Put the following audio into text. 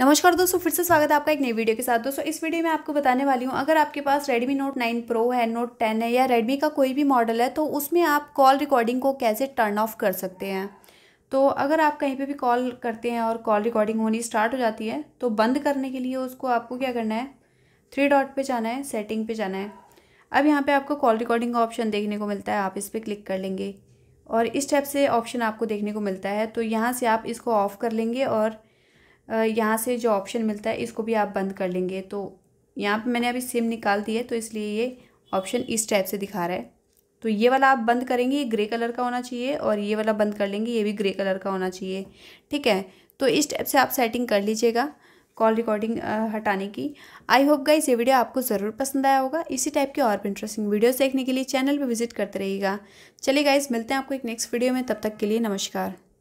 नमस्कार दोस्तों फिर से स्वागत है आपका एक नई वीडियो के साथ दोस्तों इस वीडियो में आपको बताने वाली हूँ अगर आपके पास Redmi Note 9 Pro है Note 10 है या Redmi का कोई भी मॉडल है तो उसमें आप कॉल रिकॉर्डिंग को कैसे टर्न ऑफ कर सकते हैं तो अगर आप कहीं पे भी कॉल करते हैं और कॉल रिकॉर्डिंग होनी स्टार्ट हो जाती है तो बंद करने के लिए उसको आपको क्या करना है थ्री डॉट पर जाना है सेटिंग पर जाना है अब यहाँ पर आपको कॉल रिकॉर्डिंग का ऑप्शन देखने को मिलता है आप इस पर क्लिक कर लेंगे और इस टाइप से ऑप्शन आपको देखने को मिलता है तो यहाँ से आप इसको ऑफ़ कर लेंगे और यहाँ से जो ऑप्शन मिलता है इसको भी आप बंद कर लेंगे तो यहाँ पे मैंने अभी सिम निकाल दी है तो इसलिए ये ऑप्शन इस टाइप से दिखा रहा है तो ये वाला आप बंद करेंगे ये ग्रे कलर का होना चाहिए और ये वाला बंद कर लेंगे ये भी ग्रे कलर का होना चाहिए ठीक है तो इस टाइप से आप सेटिंग कर लीजिएगा कॉल रिकॉर्डिंग हटाने की आई होप गाइस ये वीडियो आपको ज़रूर पसंद आया होगा इसी टाइप के और इंटरेस्टिंग वीडियोस देखने के लिए चैनल पर विजिट करते रहिएगा चलिए गाइस मिलते हैं आपको एक नेक्स्ट वीडियो में तब तक के लिए नमस्कार